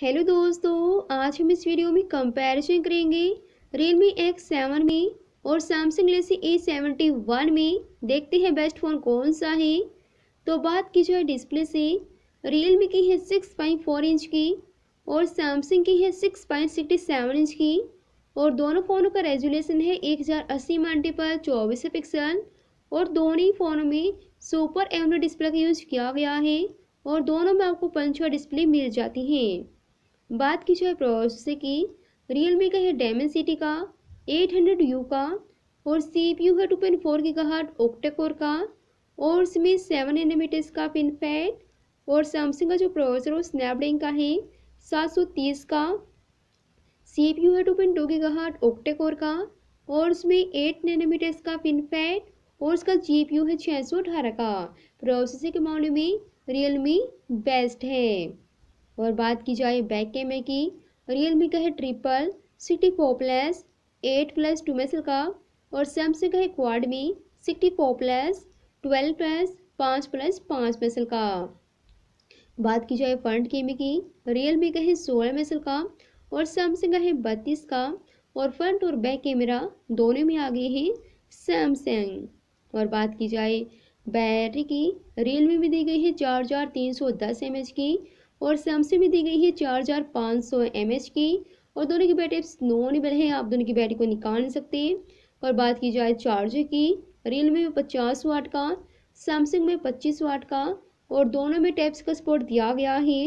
hello दोस्तों आज हम इस वीडियो में कंपैरिजन करेंगे रियलमी एक्स सेवन में और Samsung Galaxy A seventy one में देखते हैं बेस्ट फ़ोन कौन सा है तो बात की जाए डिस्प्ले से रियलमी की है सिक्स पॉइंट फोर इंच की और सैमसंग की है six point sixty seven inch की और दोनों फ़ोनों का रेजुलेशन है एक हज़ार अस्सी पर चौबीस पिक्सल और दोनों ही फ़ोनों में सुपर एमडो डिस्प्ले का यूज़ किया गया है और दोनों में आपको पंचवा डिस्प्ले मिल जाती हैं बात की जाए प्रोसेसर की रियलमी का है डेमन सिटी का हंड्रेड यू का और सी पी यू है टू पॉइंट फोर की गहट ऑक्टेकोर का और इसमें सेवन एनमीटर्स का पिन और सैमसंग का जो प्रोसेसर वो स्नैपड्रैगन का है सात सौ तीस का सी पी यू है टू पॉइंट टू की गहट ओक्टेकोर का और उसमें एट नैनोमीटर्स का पिन और उसका जी पी यू है छः सौ अठारह का प्रोसेसर के मामले में रियलमी बेस्ट है और बात की जाए बैक कैमरे की रियल मी का है triple sixty four plus eight plus two मेसल का और सैमसंग का है क्वाडमी sixty four plus twelve plus पाँच प्लस पाँच मेसल का बात की जाए फ्रंट कैमरे की रियल मी का है सोलह मेसल का और सैमसंग का है बत्तीस का और फ्रंट और बैक कैमरा दोनों में आ गए हैं सैमसंग और बात की जाए बैटरी की रियलमी में दी गई है चार हजार तीन सौ दस एम एच की और सैमसंग में दी गई है चार हज़ार पाँच सौ एम एच की और दोनों की बैटरी नॉन है आप दोनों की बैटरी को निकाल नहीं सकते और बात की जाए चार्जर की रियलमी में पचास वाट का सैमसंग में पच्चीस वाट का और दोनों में टैप्स का सपोर्ट दिया गया है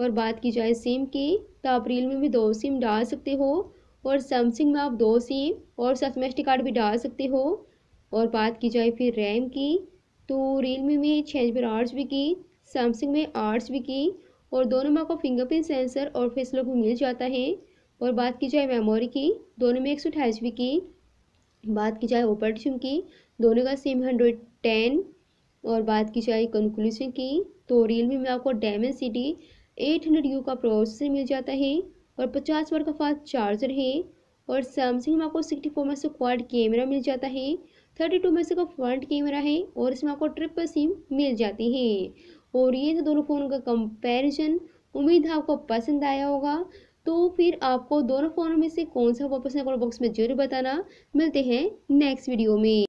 और बात की जाए सिम की तो आप रियलमी में दो सिम डाल सकते हो और सैमसंग में आप दो सिम और सब मेमोरी कार्ड भी डाल सकते हो और बात की जाए फिर रैम की तो रियलमी में छः जी बी आठ जी बी की सैमसंग में आठ जी बी की और दोनों में आपको फिंगरप्रिंट सेंसर और फेस लॉक भी मिल जाता है और बात की जाए मेमोरी की दोनों में एक सौ अठाईस की बात की जाए ऑपरेटिव की दोनों का सेम हंड्रेड टेन और बात की जाए कंक्लूजन की तो रियलमी में आपको Dimensity eight hundred U का प्रोसेसर मिल जाता है और पचास वर्ग का फास्ट चार्जर है और सैमसंग में आपको सिक्सटी फोर में क्वाड कैमरा मिल जाता है थर्टी टू में का फ्रंट कैमरा है और इसमें आपको ट्रिपल सिम मिल जाती है और ये जो दोनों फ़ोन का कंपैरिजन उम्मीद है आपको पसंद आया होगा तो फिर आपको दोनों फ़ोन में से कौन सा वापस है कमेंट बॉक्स में जरूर बताना मिलते हैं नेक्स्ट वीडियो में